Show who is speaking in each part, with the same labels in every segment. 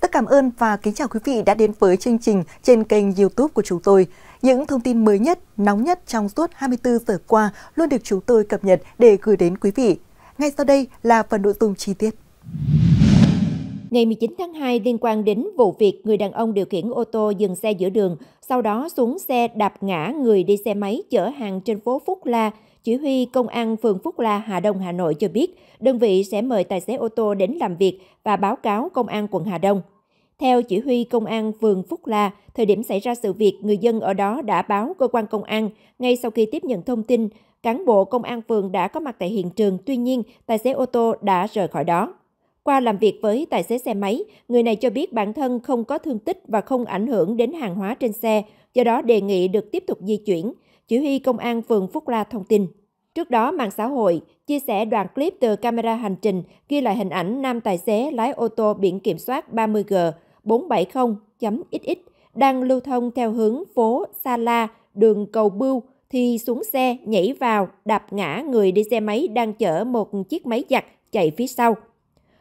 Speaker 1: tất cảm ơn và kính chào quý vị đã đến với chương trình trên kênh YouTube của chúng tôi. Những thông tin mới nhất, nóng nhất trong suốt 24 giờ qua luôn được chúng tôi cập nhật để gửi đến quý vị. Ngay sau đây là phần nội dung chi tiết.
Speaker 2: Ngày 19 tháng 2 liên quan đến vụ việc người đàn ông điều khiển ô tô dừng xe giữa đường, sau đó xuống xe đạp ngã người đi xe máy chở hàng trên phố Phúc La, chỉ huy Công an phường Phúc La, Hà Đông, Hà Nội cho biết, đơn vị sẽ mời tài xế ô tô đến làm việc và báo cáo Công an quận Hà Đông. Theo chỉ huy Công an phường Phúc La, thời điểm xảy ra sự việc, người dân ở đó đã báo cơ quan công an. Ngay sau khi tiếp nhận thông tin, cán bộ công an phường đã có mặt tại hiện trường, tuy nhiên tài xế ô tô đã rời khỏi đó. Qua làm việc với tài xế xe máy, người này cho biết bản thân không có thương tích và không ảnh hưởng đến hàng hóa trên xe, do đó đề nghị được tiếp tục di chuyển chỉ huy công an phường Phúc La thông tin. Trước đó, mạng xã hội chia sẻ đoạn clip từ camera hành trình ghi lại hình ảnh nam tài xế lái ô tô biển kiểm soát 30G 470.XX đang lưu thông theo hướng phố Sa La, đường Cầu Bưu thì xuống xe nhảy vào đạp ngã người đi xe máy đang chở một chiếc máy giặt chạy phía sau.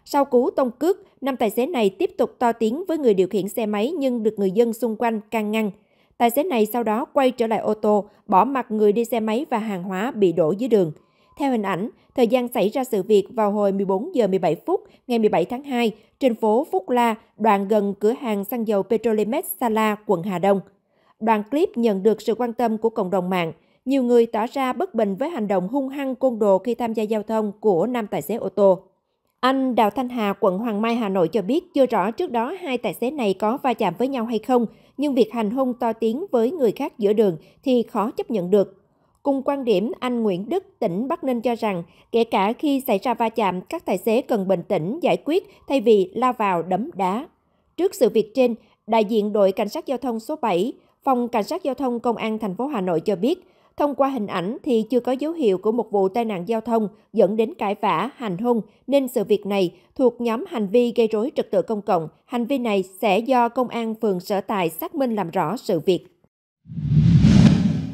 Speaker 2: Sau cú tông cước, nam tài xế này tiếp tục to tiếng với người điều khiển xe máy nhưng được người dân xung quanh can ngăn. Tài xế này sau đó quay trở lại ô tô, bỏ mặt người đi xe máy và hàng hóa bị đổ dưới đường. Theo hình ảnh, thời gian xảy ra sự việc vào hồi 14 giờ 17 phút ngày 17 tháng 2 trên phố Phúc La, đoạn gần cửa hàng xăng dầu Petrolimex Sala, quận Hà Đông. Đoạn clip nhận được sự quan tâm của cộng đồng mạng. Nhiều người tỏ ra bất bình với hành động hung hăng côn đồ khi tham gia giao thông của nam tài xế ô tô. Anh Đào Thanh Hà, quận Hoàng Mai, Hà Nội cho biết chưa rõ trước đó hai tài xế này có va chạm với nhau hay không, nhưng việc hành hung to tiếng với người khác giữa đường thì khó chấp nhận được. Cùng quan điểm, anh Nguyễn Đức, tỉnh Bắc Ninh cho rằng, kể cả khi xảy ra va chạm, các tài xế cần bình tĩnh giải quyết thay vì lao vào đấm đá. Trước sự việc trên, đại diện đội cảnh sát giao thông số 7, phòng cảnh sát giao thông công an thành phố Hà Nội cho biết, Thông qua hình ảnh thì chưa có dấu hiệu của một vụ tai nạn giao thông dẫn đến cãi vã, hành hung, nên sự việc này thuộc nhóm hành vi gây rối trật tự công cộng. Hành vi này sẽ do công an phường sở tài xác minh làm rõ sự việc.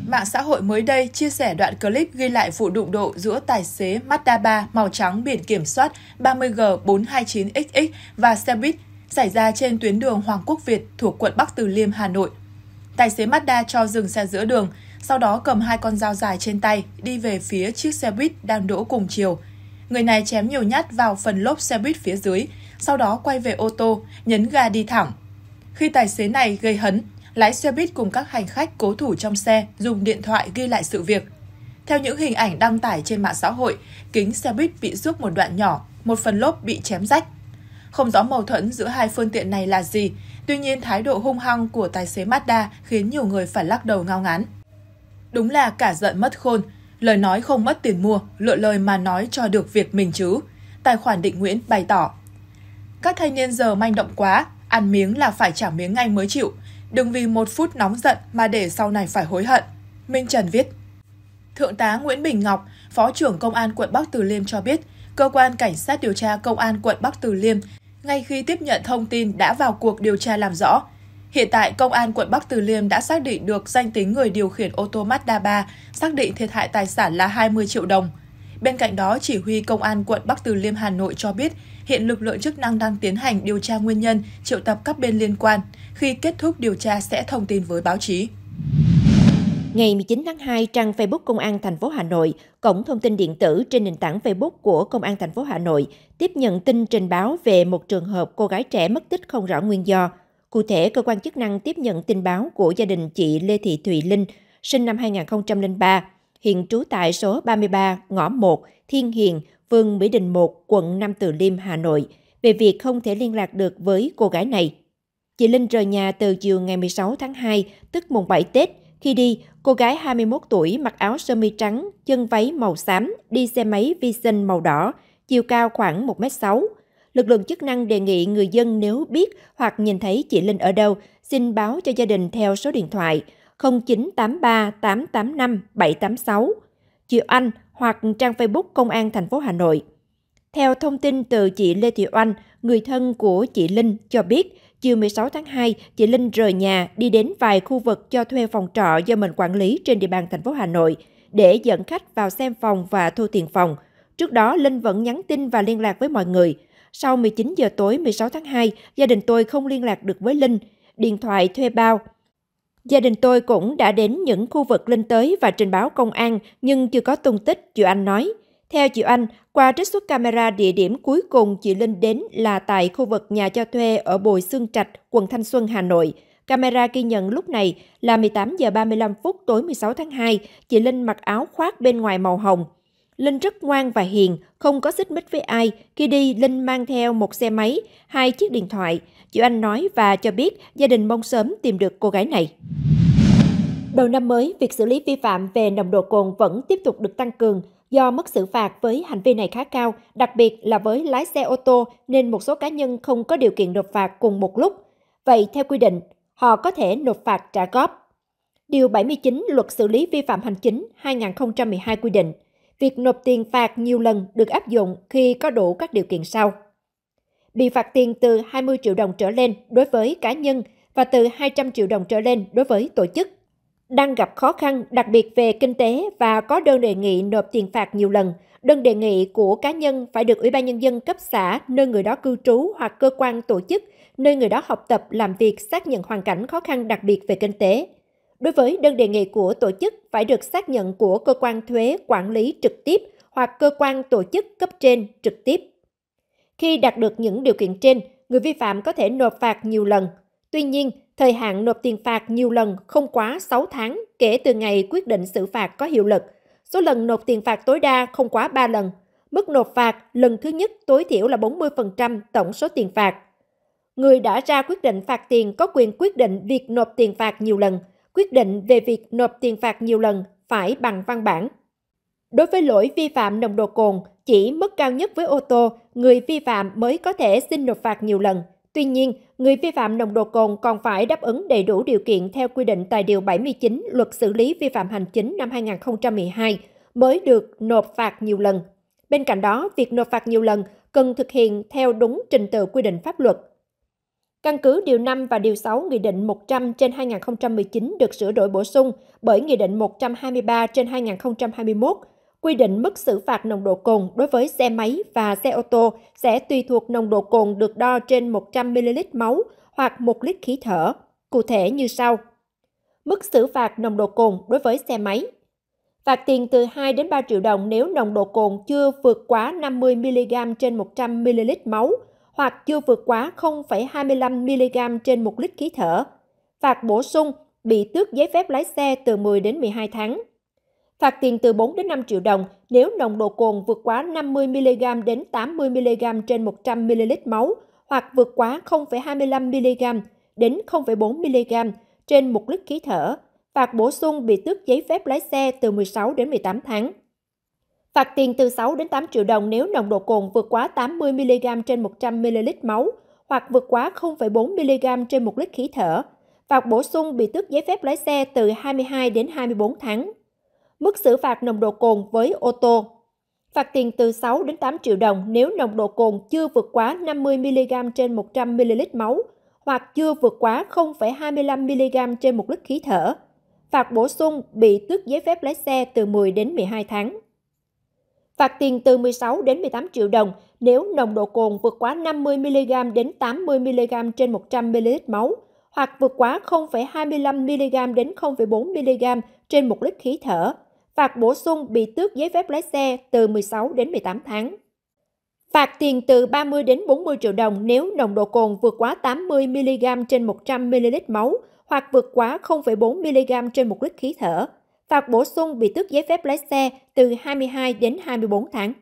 Speaker 2: Mạng
Speaker 1: xã hội mới đây chia sẻ đoạn clip ghi lại vụ đụng độ giữa tài xế Mazda 3 màu trắng biển kiểm soát 30G429XX và xe buýt xảy ra trên tuyến đường Hoàng Quốc Việt thuộc quận Bắc Từ Liêm, Hà Nội. Tài xế Mazda cho dừng xe giữa đường, sau đó cầm hai con dao dài trên tay, đi về phía chiếc xe buýt đang đỗ cùng chiều. Người này chém nhiều nhát vào phần lốp xe buýt phía dưới, sau đó quay về ô tô, nhấn ga đi thẳng. Khi tài xế này gây hấn, lái xe buýt cùng các hành khách cố thủ trong xe dùng điện thoại ghi lại sự việc. Theo những hình ảnh đăng tải trên mạng xã hội, kính xe buýt bị rước một đoạn nhỏ, một phần lốp bị chém rách. Không rõ mâu thuẫn giữa hai phương tiện này là gì, tuy nhiên thái độ hung hăng của tài xế Mazda khiến nhiều người phải lắc đầu ngao ngán. Đúng là cả giận mất khôn, lời nói không mất tiền mua, lựa lời mà nói cho được việc mình chứ. Tài khoản định Nguyễn bày tỏ. Các thanh niên giờ manh động quá, ăn miếng là phải trả miếng ngay mới chịu. Đừng vì một phút nóng giận mà để sau này phải hối hận. Minh Trần viết. Thượng tá Nguyễn Bình Ngọc, Phó trưởng Công an quận Bắc Từ Liêm cho biết, Cơ quan Cảnh sát điều tra Công an quận Bắc Từ Liêm ngay khi tiếp nhận thông tin đã vào cuộc điều tra làm rõ, Hiện tại, Công an quận Bắc Từ Liêm đã xác định được danh tính người điều khiển ô tô Mazda 3, xác định thiệt hại tài sản là 20 triệu đồng. Bên cạnh đó, chỉ huy Công an quận Bắc Từ Liêm Hà Nội cho biết, hiện lực lượng chức năng đang tiến hành điều tra nguyên nhân, triệu tập các bên liên quan. Khi kết thúc điều tra sẽ thông tin với báo chí.
Speaker 2: Ngày 19 tháng 2, trang Facebook Công an thành phố Hà Nội, cổng thông tin điện tử trên nền tảng Facebook của Công an thành phố Hà Nội tiếp nhận tin trình báo về một trường hợp cô gái trẻ mất tích không rõ nguyên do. Cụ thể, cơ quan chức năng tiếp nhận tin báo của gia đình chị Lê Thị Thùy Linh, sinh năm 2003, hiện trú tại số 33 ngõ 1 Thiên Hiền, phường Mỹ Đình 1, quận Nam Từ Liêm, Hà Nội, về việc không thể liên lạc được với cô gái này. Chị Linh rời nhà từ chiều ngày 16 tháng 2, tức mùng 7 Tết. Khi đi, cô gái 21 tuổi mặc áo sơ mi trắng, chân váy màu xám, đi xe máy vi sinh màu đỏ, chiều cao khoảng 1m6 lực lượng chức năng đề nghị người dân nếu biết hoặc nhìn thấy chị Linh ở đâu, xin báo cho gia đình theo số điện thoại 0983 885 786, Chị Anh hoặc trang Facebook Công an thành phố Hà Nội. Theo thông tin từ chị Lê Thị Oanh, người thân của chị Linh cho biết, chiều 16 tháng 2, chị Linh rời nhà đi đến vài khu vực cho thuê phòng trọ do mình quản lý trên địa bàn thành phố Hà Nội để dẫn khách vào xem phòng và thu tiền phòng. Trước đó, Linh vẫn nhắn tin và liên lạc với mọi người. Sau 19 giờ tối 16 tháng 2, gia đình tôi không liên lạc được với Linh, điện thoại thuê bao. Gia đình tôi cũng đã đến những khu vực Linh tới và trình báo công an nhưng chưa có tung tích, chị Anh nói. Theo chị Anh, qua trích xuất camera địa điểm cuối cùng chị Linh đến là tại khu vực nhà cho thuê ở Bồi Sương Trạch, quận Thanh Xuân, Hà Nội. Camera ghi nhận lúc này là 18 giờ 35 phút tối 16 tháng 2, chị Linh mặc áo khoác bên ngoài màu hồng. Linh rất ngoan và hiền, không có xích mích với ai. Khi đi, Linh mang theo một xe máy, hai chiếc điện thoại. Chị Anh nói và cho biết gia đình mong sớm tìm được cô gái này. Đầu năm mới, việc xử lý vi phạm về nồng độ cồn vẫn tiếp tục được tăng cường. Do mức xử phạt với hành vi này khá cao, đặc biệt là với lái xe ô tô nên một số cá nhân không có điều kiện nộp phạt cùng một lúc. Vậy theo quy định, họ có thể nộp phạt trả góp. Điều 79 Luật xử lý vi phạm hành chính 2012 quy định – Việc nộp tiền phạt nhiều lần được áp dụng khi có đủ các điều kiện sau. Bị phạt tiền từ 20 triệu đồng trở lên đối với cá nhân và từ 200 triệu đồng trở lên đối với tổ chức. Đang gặp khó khăn đặc biệt về kinh tế và có đơn đề nghị nộp tiền phạt nhiều lần, đơn đề nghị của cá nhân phải được Ủy ban Nhân dân cấp xã nơi người đó cư trú hoặc cơ quan tổ chức nơi người đó học tập làm việc xác nhận hoàn cảnh khó khăn đặc biệt về kinh tế. Đối với đơn đề nghị của tổ chức phải được xác nhận của cơ quan thuế quản lý trực tiếp hoặc cơ quan tổ chức cấp trên trực tiếp. Khi đạt được những điều kiện trên, người vi phạm có thể nộp phạt nhiều lần. Tuy nhiên, thời hạn nộp tiền phạt nhiều lần không quá 6 tháng kể từ ngày quyết định xử phạt có hiệu lực. Số lần nộp tiền phạt tối đa không quá 3 lần. Mức nộp phạt lần thứ nhất tối thiểu là 40% tổng số tiền phạt. Người đã ra quyết định phạt tiền có quyền quyết định việc nộp tiền phạt nhiều lần – quyết định về việc nộp tiền phạt nhiều lần phải bằng văn bản. Đối với lỗi vi phạm nồng độ cồn, chỉ mức cao nhất với ô tô, người vi phạm mới có thể xin nộp phạt nhiều lần. Tuy nhiên, người vi phạm nồng độ cồn còn phải đáp ứng đầy đủ điều kiện theo quy định tại Điều 79 Luật xử lý vi phạm hành chính năm 2012 mới được nộp phạt nhiều lần. Bên cạnh đó, việc nộp phạt nhiều lần cần thực hiện theo đúng trình tự quy định pháp luật. Căn cứ điều 5 và điều 6 Nghị định 100 trên 2019 được sửa đổi bổ sung bởi Nghị định 123 trên 2021 quy định mức xử phạt nồng độ cồn đối với xe máy và xe ô tô sẽ tùy thuộc nồng độ cồn được đo trên 100ml máu hoặc 1 lít khí thở, cụ thể như sau. Mức xử phạt nồng độ cồn đối với xe máy Phạt tiền từ 2 đến 3 triệu đồng nếu nồng độ cồn chưa vượt quá 50mg trên 100ml máu hoặc chưa vượt quá 0,25mg trên 1 lít khí thở. Phạt bổ sung bị tước giấy phép lái xe từ 10 đến 12 tháng. Phạt tiền từ 4 đến 5 triệu đồng nếu nồng độ cồn vượt quá 50mg đến 80mg trên 100ml máu hoặc vượt quá 0,25mg đến 0,4mg trên 1 lít khí thở. Phạt bổ sung bị tước giấy phép lái xe từ 16 đến 18 tháng. Phạt tiền từ 6 đến 8 triệu đồng nếu nồng độ cồn vượt quá 80mg trên 100ml máu hoặc vượt quá 0,4mg trên 1 lít khí thở. Phạt bổ sung bị tước giấy phép lái xe từ 22 đến 24 tháng. Mức xử phạt nồng độ cồn với ô tô Phạt tiền từ 6 đến 8 triệu đồng nếu nồng độ cồn chưa vượt quá 50mg trên 100ml máu hoặc chưa vượt quá 0,25mg trên 1 lít khí thở. Phạt bổ sung bị tước giấy phép lái xe từ 10 đến 12 tháng phạt tiền từ 16 đến 18 triệu đồng nếu nồng độ cồn vượt quá 50mg đến 80mg trên 100ml máu hoặc vượt quá 0,25mg đến 0,4mg trên 1 lít khí thở. Phạt bổ sung bị tước giấy phép lái xe từ 16 đến 18 tháng. Phạt tiền từ 30 đến 40 triệu đồng nếu nồng độ cồn vượt quá 80mg trên 100ml máu hoặc vượt quá 0,4mg trên 1 lít khí thở phạt bổ sung bị tước giấy phép lái xe từ 22 đến 24 tháng.